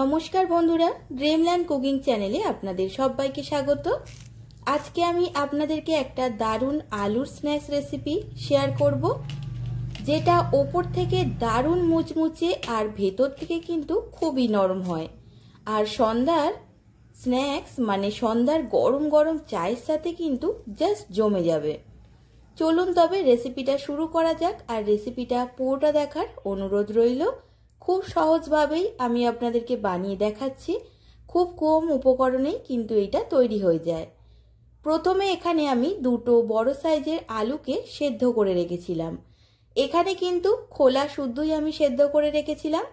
নমস্কার বন্ধুরা Dreamland cooking চ্যানেলে আপনাদের সবাইকে স্বাগত আজকে আমি আপনাদেরকে একটা দারুণ আলুর স্ন্যাক্স রেসিপি শেয়ার করব যেটা ওপর থেকে দারুণ মুচমুচে আর ভেতর থেকে কিন্তু খুবই নরম হয় আর সন্ধ্যার স্ন্যাক্স মানে সন্ধ্যার গরম গরম চায়ের সাথে কিন্তু জাস্ট জমে যাবে চলুন তবে রেসিপিটা শুরু করা যাক আর রেসিপিটা পুরোটা দেখার অনুরোধ রইল খুব সহজভাবেই আমি আপনাদেরকে বানিয়ে দেখাচ্ছি খুব কম উপকরণেই কিন্তু এটা তৈরি হয়ে যায় প্রথমে এখানে আমি দুটো বড় সাইজের আলুকে সেদ্ধ করে রেখেছিলাম এখানে কিন্তু খোলা শুদ্ধই আমি সেদ্ধ করে রেখেছিলাম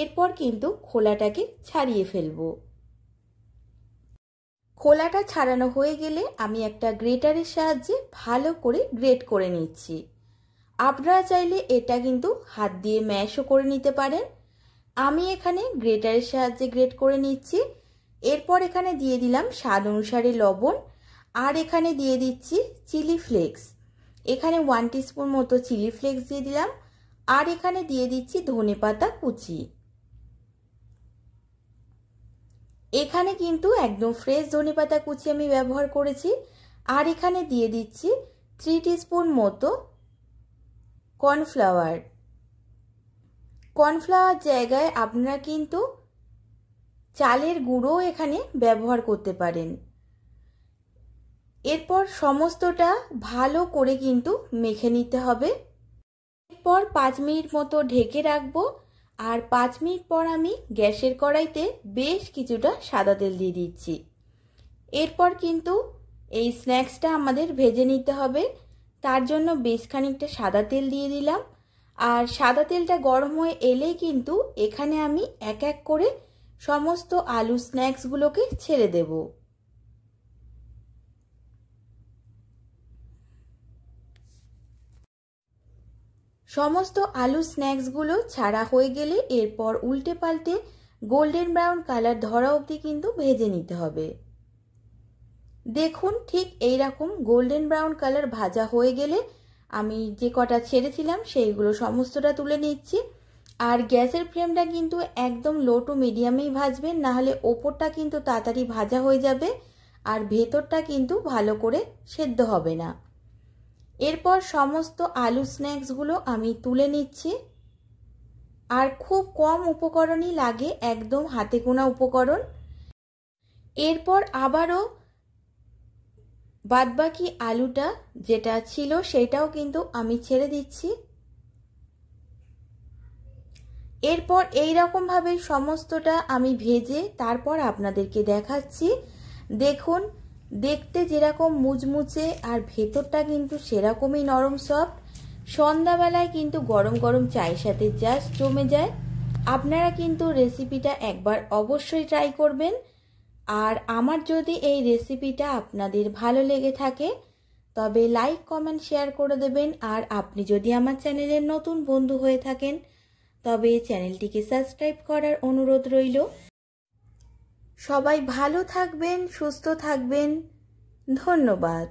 এরপর কিন্তু খোলাটাকে ছাড়িয়ে ফেলবো খোলাটা ছাড়ানো হয়ে গেলে আমি একটা গ্রেটারের সাহায্যে ভালো করে গ্রেট করে নিচ্ছি আপনারা চাইলে এটা কিন্তু হাত দিয়ে ম্যাশও করে নিতে পারেন আমি এখানে গ্রেটারের সাহায্যে গ্রেট করে নিচ্ছি এরপর এখানে দিয়ে দিলাম স্বাদ অনুসারে লবণ আর এখানে দিয়ে দিচ্ছি চিলি ফ্লেক্স এখানে ওয়ান টিস্পুন মতো চিলি ফ্লেক্স দিয়ে দিলাম আর এখানে দিয়ে দিচ্ছি ধনে পাতা কুচি এখানে কিন্তু একদম ফ্রেশ ধনে পাতা কুচি আমি ব্যবহার করেছি আর এখানে দিয়ে দিচ্ছি থ্রি টিস্পুন মতো কর্নফ্লাওয়ার কর্নফ্লাওয়ার জায়গায় আপনারা কিন্তু চালের গুঁড়ো এখানে ব্যবহার করতে পারেন এরপর সমস্তটা ভালো করে কিন্তু মেখে নিতে হবে এরপর পাঁচ মিনিট মতো ঢেকে রাখবো আর পাঁচ মিনিট পর আমি গ্যাসের কড়াইতে বেশ কিছুটা সাদা তেল দিয়ে দিচ্ছি এরপর কিন্তু এই স্ন্যাক্সটা আমাদের ভেজে নিতে হবে তার জন্য বেশ খানিকটা সাদা তেল দিয়ে দিলাম আর সাদা তেলটা গরম হয়ে এলেই কিন্তু এখানে আমি এক এক করে সমস্ত আলু স্ন্যাক্সগুলোকে ছেড়ে দেব সমস্ত আলু স্ন্যাক্সগুলো ছাড়া হয়ে গেলে এরপর উল্টে পাল্টে গোল্ডেন ব্রাউন কালার ধরা অবধি কিন্তু ভেজে নিতে হবে দেখুন ঠিক এই রকম গোল্ডেন ব্রাউন কালার ভাজা হয়ে গেলে আমি যে কটা ছেড়েছিলাম সেইগুলো সমস্তটা তুলে নিচ্ছি আর গ্যাসের ফ্লেমটা কিন্তু একদম লো টু মিডিয়ামেই ভাজবেন নাহলে ওপরটা কিন্তু তাড়াতাড়ি ভাজা হয়ে যাবে আর ভেতরটা কিন্তু ভালো করে সেদ্ধ হবে না এরপর সমস্ত আলু স্ন্যাক্সগুলো আমি তুলে নিচ্ছি আর খুব কম উপকরণই লাগে একদম হাতে গোনা উপকরণ এরপর আবারও বাদবাকি আলুটা যেটা ছিল সেটাও কিন্তু আমি ছেড়ে দিচ্ছি এরপর এই সমস্তটা আমি ভেজে তারপর আপনাদেরকে দেখাচ্ছি দেখুন দেখতে যেরকম মুচমুচে আর ভেতরটা কিন্তু সেরকমই নরম সফট সন্ধ্যাবেলায় কিন্তু গরম গরম চায়ের সাথে জাস্ট জমে যায় আপনারা কিন্তু রেসিপিটা একবার অবশ্যই ট্রাই করবেন আর আমার যদি এই রেসিপিটা আপনাদের ভালো লেগে থাকে তবে লাইক কমেন্ট শেয়ার করে দেবেন আর আপনি যদি আমার চ্যানেলের নতুন বন্ধু হয়ে থাকেন তবে চ্যানেলটিকে সাবস্ক্রাইব করার অনুরোধ রইল সবাই ভালো থাকবেন সুস্থ থাকবেন ধন্যবাদ